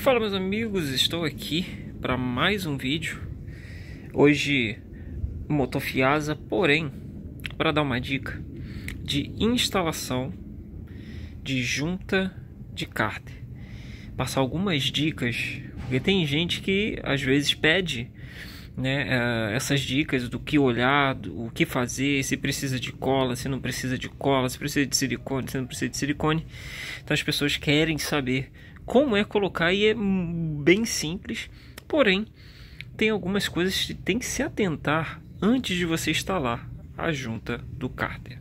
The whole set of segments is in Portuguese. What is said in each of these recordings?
Fala meus amigos, estou aqui para mais um vídeo. Hoje motofiasa, porém, para dar uma dica de instalação de junta de cárter. Passar algumas dicas, porque tem gente que às vezes pede né, eh, essas dicas do que olhar, do, o que fazer, se precisa de cola, se não precisa de cola, se precisa de silicone, se não precisa de silicone. Então as pessoas querem saber como é colocar e é bem simples, porém tem algumas coisas que tem que se atentar antes de você instalar a junta do cárter.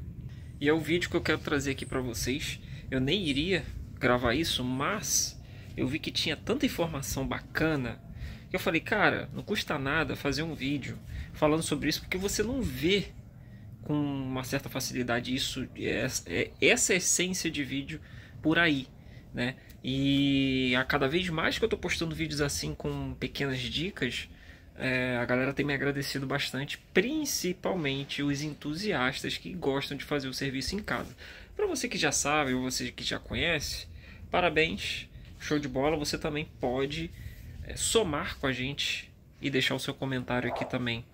E é o vídeo que eu quero trazer aqui para vocês. Eu nem iria gravar isso, mas eu vi que tinha tanta informação bacana que eu falei, cara, não custa nada fazer um vídeo falando sobre isso porque você não vê com uma certa facilidade isso é, é, essa essência de vídeo por aí, né? E a cada vez mais que eu estou postando vídeos assim com pequenas dicas, é, a galera tem me agradecido bastante, principalmente os entusiastas que gostam de fazer o serviço em casa. Para você que já sabe ou você que já conhece, parabéns, show de bola. Você também pode é, somar com a gente e deixar o seu comentário aqui também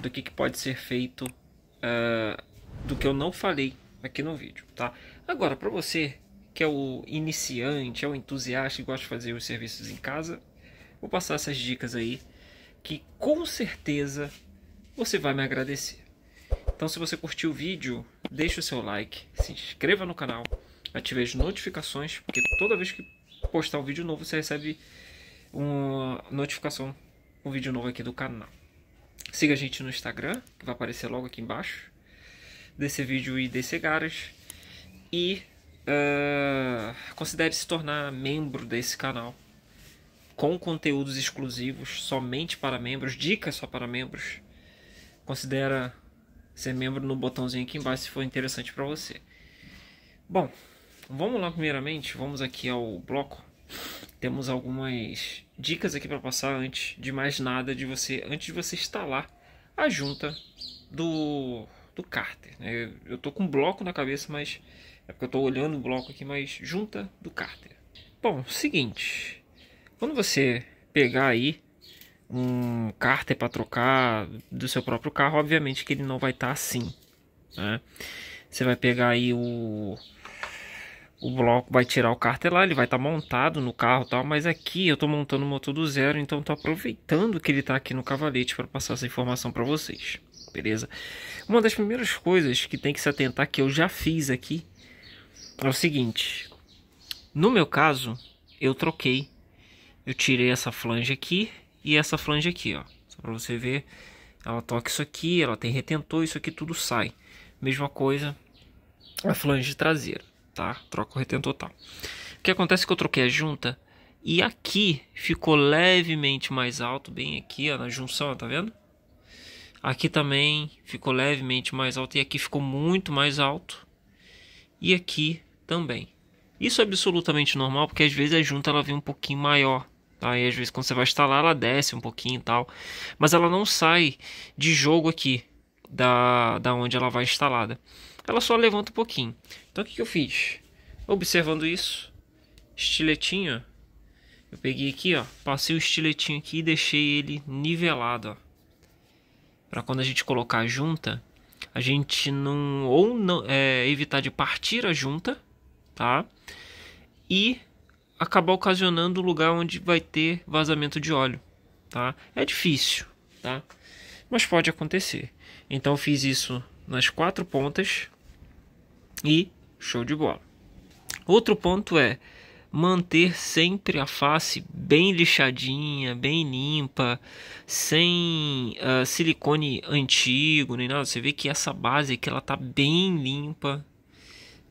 do que, que pode ser feito uh, do que eu não falei aqui no vídeo, tá? Agora, para você que é o iniciante, é o entusiasta que gosta de fazer os serviços em casa, vou passar essas dicas aí que com certeza você vai me agradecer. Então, se você curtiu o vídeo, deixe o seu like, se inscreva no canal, ative as notificações, porque toda vez que postar um vídeo novo você recebe uma notificação, um vídeo novo aqui do canal. Siga a gente no Instagram, que vai aparecer logo aqui embaixo desse vídeo e desse Garas. E ah, considere se tornar membro desse canal com conteúdos exclusivos somente para membros, dicas só para membros. Considera ser membro no botãozinho aqui embaixo se for interessante para você. Bom, vamos lá primeiramente, vamos aqui ao bloco. Temos algumas dicas aqui para passar antes de mais nada de você, antes de você instalar a junta do do Carter. Né? Eu, eu tô com um bloco na cabeça, mas é porque eu estou olhando o bloco aqui, mas junta do cárter. Bom, seguinte. Quando você pegar aí um cárter para trocar do seu próprio carro, obviamente que ele não vai estar tá assim. Né? Você vai pegar aí o o bloco vai tirar o cárter lá, ele vai estar tá montado no carro tal, mas aqui eu estou montando o motor do zero, então estou aproveitando que ele está aqui no cavalete para passar essa informação para vocês, beleza? Uma das primeiras coisas que tem que se atentar que eu já fiz aqui é o seguinte. No meu caso, eu troquei. Eu tirei essa flange aqui e essa flange aqui, ó. Só pra você ver, ela toca isso aqui, ela tem retentor, isso aqui tudo sai. Mesma coisa a flange traseira, tá? Troca o retentor tal. Tá. O que acontece é que eu troquei a junta e aqui ficou levemente mais alto, bem aqui, ó, na junção, ó, tá vendo? Aqui também ficou levemente mais alto e aqui ficou muito mais alto. E aqui também. Isso é absolutamente normal, porque às vezes a junta ela vem um pouquinho maior, tá? E às vezes quando você vai instalar ela desce um pouquinho e tal, mas ela não sai de jogo aqui, da, da onde ela vai instalada. Ela só levanta um pouquinho. Então o que, que eu fiz? Observando isso, estiletinho, eu peguei aqui, ó, passei o estiletinho aqui e deixei ele nivelado, Para quando a gente colocar a junta, a gente não ou não é, evitar de partir a junta tá? E acabar ocasionando o lugar onde vai ter vazamento de óleo, tá? É difícil, tá? Mas pode acontecer. Então fiz isso nas quatro pontas e show de bola. Outro ponto é manter sempre a face bem lixadinha, bem limpa, sem uh, silicone antigo nem nada. Você vê que essa base aqui ela tá bem limpa,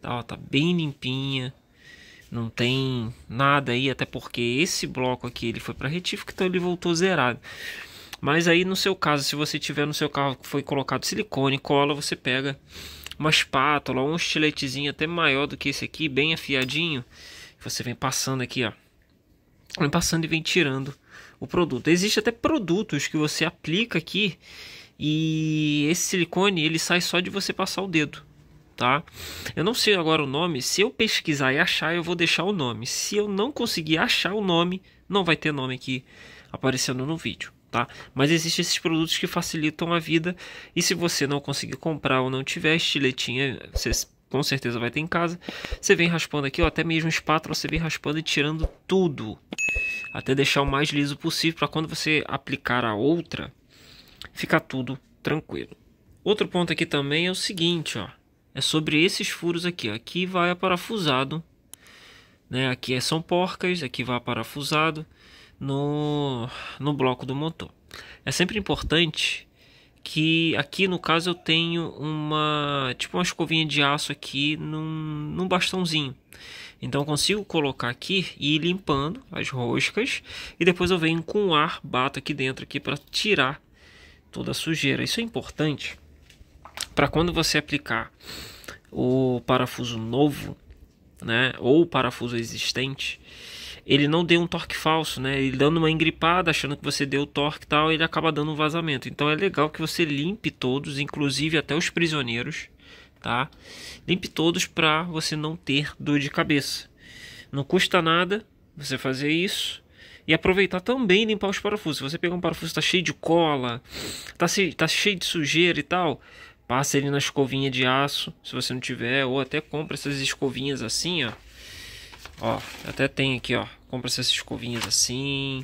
Tá, ó, tá bem limpinha. Não tem nada aí, até porque esse bloco aqui ele foi para retífico, então ele voltou zerado. Mas aí no seu caso, se você tiver no seu carro que foi colocado silicone, cola, você pega uma espátula, um estiletezinho até maior do que esse aqui, bem afiadinho. Você vem passando aqui, ó. Vem passando e vem tirando o produto. Existe até produtos que você aplica aqui e esse silicone ele sai só de você passar o dedo tá? Eu não sei agora o nome, se eu pesquisar e achar, eu vou deixar o nome. Se eu não conseguir achar o nome, não vai ter nome aqui aparecendo no vídeo, tá? Mas existem esses produtos que facilitam a vida e se você não conseguir comprar ou não tiver estiletinha, você com certeza vai ter em casa. Você vem raspando aqui, ou até mesmo espátula, você vem raspando e tirando tudo. Até deixar o mais liso possível para quando você aplicar a outra, ficar tudo tranquilo. Outro ponto aqui também é o seguinte, ó é sobre esses furos aqui. Aqui vai aparafusado, né? Aqui é são porcas, aqui vai aparafusado no, no bloco do motor. É sempre importante que aqui no caso eu tenho uma tipo uma escovinha de aço aqui num, num bastãozinho. Então eu consigo colocar aqui e ir limpando as roscas e depois eu venho com ar, bato aqui dentro aqui para tirar toda a sujeira. Isso é importante para quando você aplicar o parafuso novo, né, ou o parafuso existente, ele não dê um torque falso, né? Ele dando uma engripada, achando que você deu torque e tal, ele acaba dando um vazamento. Então é legal que você limpe todos, inclusive até os prisioneiros, tá? Limpe todos para você não ter dor de cabeça. Não custa nada você fazer isso e aproveitar também limpar os parafusos. Se você pegar um parafuso que está cheio de cola, está tá cheio de sujeira e tal, Passa ele na escovinha de aço, se você não tiver, ou até compra essas escovinhas assim, ó. Ó, até tem aqui, ó. Compra essas escovinhas assim,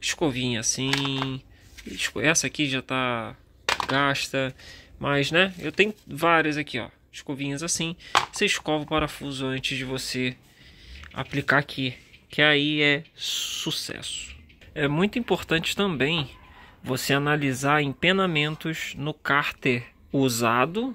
escovinha assim. Essa aqui já tá gasta, mas né, eu tenho várias aqui, ó. Escovinhas assim. Você escova o parafuso antes de você aplicar aqui, que aí é sucesso. É muito importante também você analisar empenamentos no cárter usado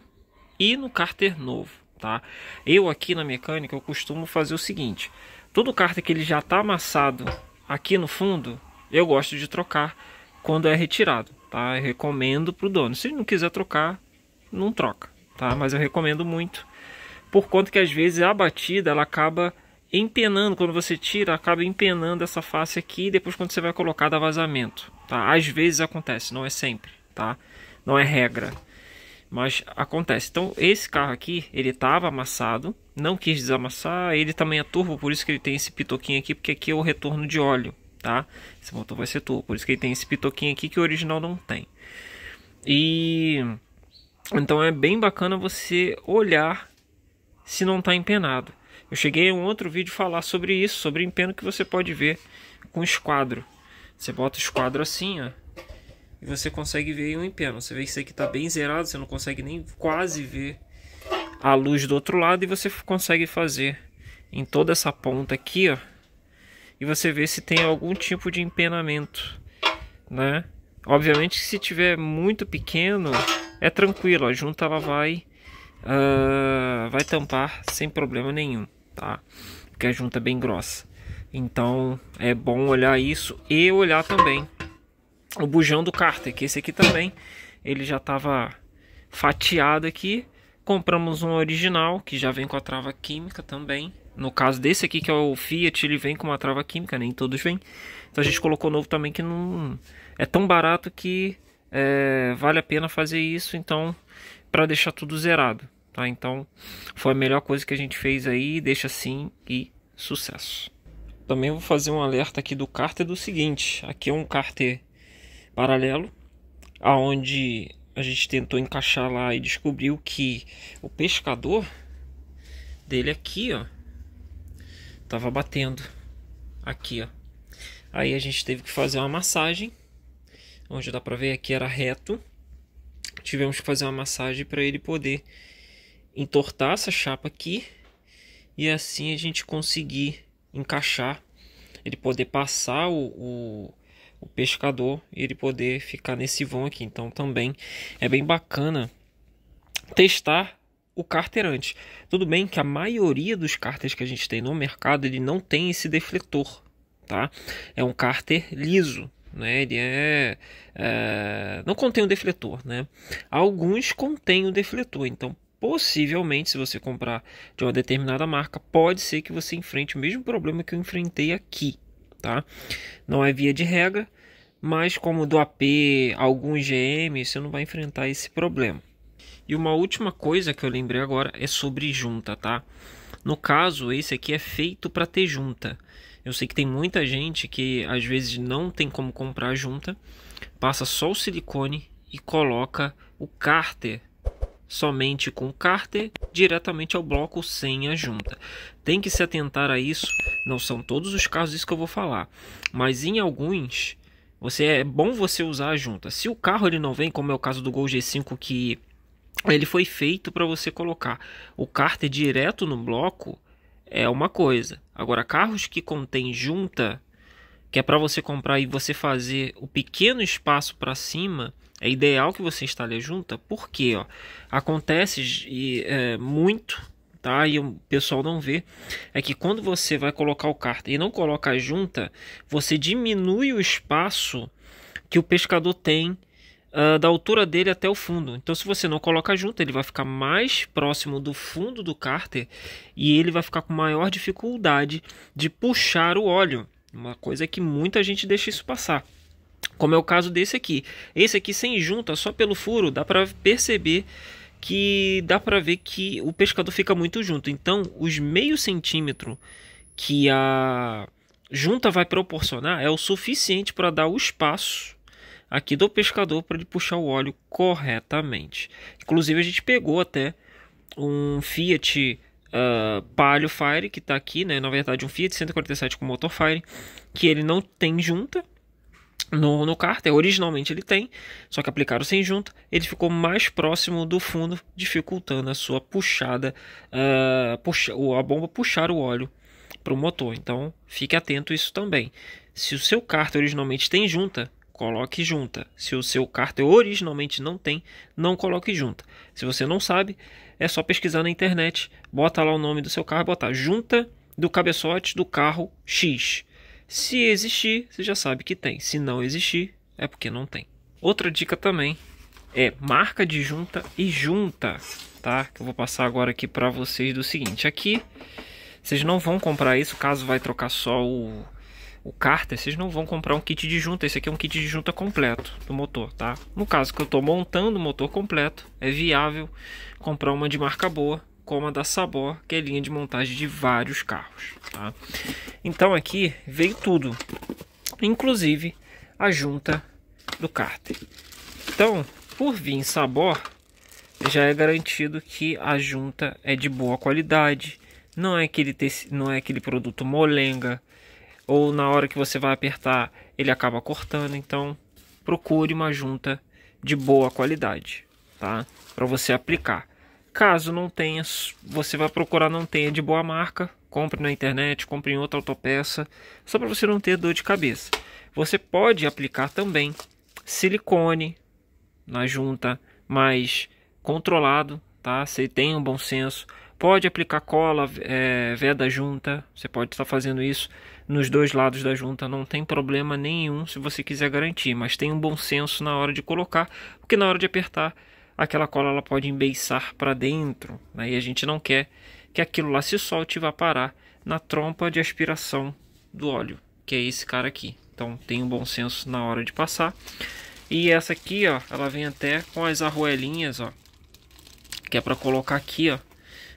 e no cárter novo, tá? Eu aqui na mecânica eu costumo fazer o seguinte, todo cárter que ele já está amassado aqui no fundo, eu gosto de trocar quando é retirado, tá? Eu recomendo para o dono, se não quiser trocar, não troca, tá? Mas eu recomendo muito, por conta que às vezes a batida ela acaba empenando, quando você tira, acaba empenando essa face aqui e depois quando você vai colocar dá vazamento, tá? Às vezes acontece, não é sempre, tá? Não é regra mas acontece. Então esse carro aqui, ele estava amassado, não quis desamassar, ele também é turbo, por isso que ele tem esse pitoquinho aqui, porque aqui é o retorno de óleo, tá? Esse motor vai ser turbo, por isso que ele tem esse pitoquinho aqui que o original não tem. E então é bem bacana você olhar se não está empenado. Eu cheguei em um outro vídeo falar sobre isso, sobre empeno que você pode ver com esquadro. Você bota o esquadro assim, ó e você consegue ver um empeno Você vê que isso aqui está bem zerado, você não consegue nem quase ver a luz do outro lado e você consegue fazer em toda essa ponta aqui, ó. E você vê se tem algum tipo de empenamento, né? Obviamente se tiver muito pequeno, é tranquilo, a junta ela vai, uh, vai tampar sem problema nenhum, tá? Porque a junta é bem grossa. Então é bom olhar isso e olhar também o bujão do Carter, que esse aqui também, ele já estava fatiado aqui. Compramos um original, que já vem com a trava química também. No caso desse aqui, que é o Fiat, ele vem com uma trava química, nem todos vêm. Então a gente colocou novo também, que não é tão barato que é, vale a pena fazer isso, então, para deixar tudo zerado. Tá? Então, foi a melhor coisa que a gente fez aí, deixa assim e sucesso. Também vou fazer um alerta aqui do cárter do seguinte, aqui é um cárter paralelo, aonde a gente tentou encaixar lá e descobriu que o pescador dele aqui, ó, tava batendo aqui, ó. Aí a gente teve que fazer uma massagem, onde dá para ver aqui era reto. Tivemos que fazer uma massagem para ele poder entortar essa chapa aqui e assim a gente conseguir encaixar, ele poder passar o, o o pescador e ele poder ficar nesse vão aqui. Então também é bem bacana testar o carterante Tudo bem que a maioria dos cárteres que a gente tem no mercado, ele não tem esse defletor, tá? É um cárter liso, né? Ele é, é não contém o defletor, né? Alguns contêm o defletor, então possivelmente se você comprar de uma determinada marca, pode ser que você enfrente o mesmo problema que eu enfrentei aqui, tá? Não é via de regra, mas como do AP, alguns GM, você não vai enfrentar esse problema. E uma última coisa que eu lembrei agora é sobre junta, tá? No caso, esse aqui é feito para ter junta. Eu sei que tem muita gente que às vezes não tem como comprar junta, passa só o silicone e coloca o cárter somente com cárter diretamente ao bloco sem a junta. Tem que se atentar a isso, não são todos os casos isso que eu vou falar, mas em alguns você é bom você usar a junta. Se o carro ele não vem, como é o caso do Gol G5 que ele foi feito para você colocar o cárter direto no bloco é uma coisa. Agora carros que contém junta, que é para você comprar e você fazer o pequeno espaço para cima, é ideal que você instale junta, porque ó, acontece e, é, muito, tá? E o pessoal não vê. É que quando você vai colocar o cárter e não coloca a junta, você diminui o espaço que o pescador tem uh, da altura dele até o fundo. Então, se você não coloca a junta, ele vai ficar mais próximo do fundo do cárter e ele vai ficar com maior dificuldade de puxar o óleo. Uma coisa que muita gente deixa isso passar como é o caso desse aqui. Esse aqui sem junta, só pelo furo, dá para perceber que dá para ver que o pescador fica muito junto. Então, os meio centímetro que a junta vai proporcionar é o suficiente para dar o espaço aqui do pescador para ele puxar o óleo corretamente. Inclusive, a gente pegou até um Fiat uh, Palio Fire que está aqui, né? na verdade, um Fiat 147 com motor Fire, que ele não tem junta no, no cárter, é, originalmente ele tem, só que aplicaram sem junta, ele ficou mais próximo do fundo, dificultando a sua puxada, uh, puxa, a bomba puxar o óleo para o motor. Então fique atento a isso também. Se o seu cárter originalmente tem junta, coloque junta. Se o seu cárter originalmente não tem, não coloque junta. Se você não sabe, é só pesquisar na internet, bota lá o nome do seu carro, bota junta do cabeçote do carro X se existir, você já sabe que tem. Se não existir, é porque não tem. Outra dica também é marca de junta e junta, tá? Que eu vou passar agora aqui para vocês do seguinte. Aqui, vocês não vão comprar isso caso vai trocar só o, o cárter. Vocês não vão comprar um kit de junta. Esse aqui é um kit de junta completo do motor, tá? No caso que eu estou montando o motor completo, é viável comprar uma de marca boa como a da Sabor, que é linha de montagem de vários carros. Tá? Então aqui veio tudo, inclusive a junta do cárter. Então, por vir em Sabor, já é garantido que a junta é de boa qualidade, não é aquele, teci, não é aquele produto molenga, ou na hora que você vai apertar ele acaba cortando, então procure uma junta de boa qualidade, tá? Para você aplicar. Caso não tenha, você vai procurar não tenha de boa marca, compre na internet, compre em outra autopeça, só para você não ter dor de cabeça. Você pode aplicar também silicone na junta, mas controlado, tá? Se tem um bom senso, pode aplicar cola, é, veda junta, você pode estar fazendo isso nos dois lados da junta, não tem problema nenhum se você quiser garantir, mas tem um bom senso na hora de colocar, porque na hora de apertar aquela cola ela pode embeiçar para dentro, né? e a gente não quer que aquilo lá se solte e vá parar na trompa de aspiração do óleo, que é esse cara aqui. Então tem um bom senso na hora de passar. E essa aqui, ó, ela vem até com as arruelinhas, ó, que é para colocar aqui, ó,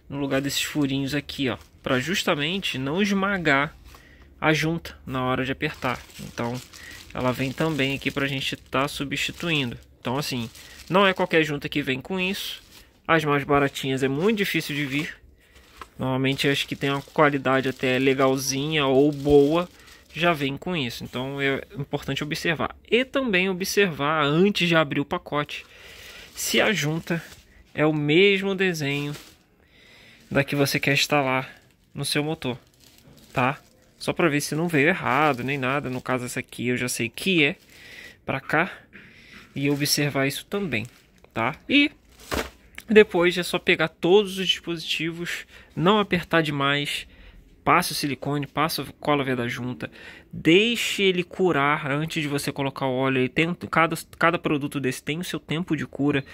no lugar desses furinhos aqui, ó, para justamente não esmagar a junta na hora de apertar. Então, ela vem também aqui para a gente estar tá substituindo. Então, assim, não é qualquer junta que vem com isso. As mais baratinhas é muito difícil de vir. Normalmente acho que tem uma qualidade até legalzinha ou boa já vem com isso. Então é importante observar. E também observar antes de abrir o pacote se a junta é o mesmo desenho da que você quer instalar no seu motor, tá? Só para ver se não veio errado nem nada. No caso essa aqui eu já sei que é para cá e observar isso também, tá? E depois é só pegar todos os dispositivos, não apertar demais, passa o silicone, passa a cola veda junta, deixe ele curar antes de você colocar o óleo. Ele tem, cada, cada produto desse tem o seu tempo de cura.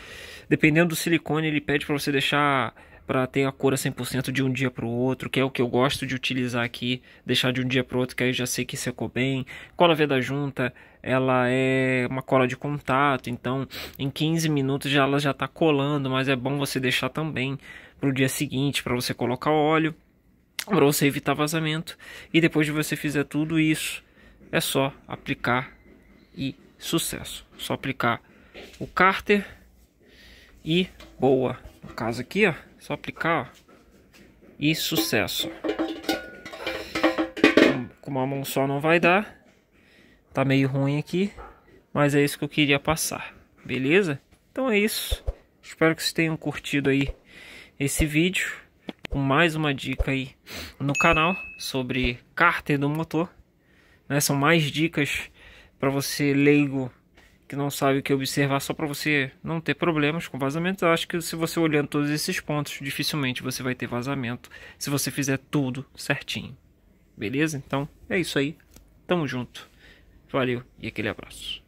Dependendo do silicone, ele pede para você deixar para ter a cura 100% de um dia para o outro, que é o que eu gosto de utilizar aqui, deixar de um dia para o outro, que aí já sei que secou bem. Cola veda junta, ela é uma cola de contato, então em 15 minutos já ela já está colando, mas é bom você deixar também para o dia seguinte, para você colocar óleo, para você evitar vazamento. E depois de você fizer tudo isso, é só aplicar e sucesso. Só aplicar o cárter e boa. No caso aqui, ó, só aplicar, E sucesso. Com uma mão só não vai dar. Tá meio ruim aqui. Mas é isso que eu queria passar. Beleza? Então é isso. Espero que vocês tenham curtido aí esse vídeo. Com mais uma dica aí no canal sobre cárter do motor. Né? São mais dicas para você leigo que não sabe o que observar só para você não ter problemas com vazamento. Eu acho que se você olhando todos esses pontos, dificilmente você vai ter vazamento se você fizer tudo certinho. Beleza? Então é isso aí. Tamo junto. Valeu e aquele abraço.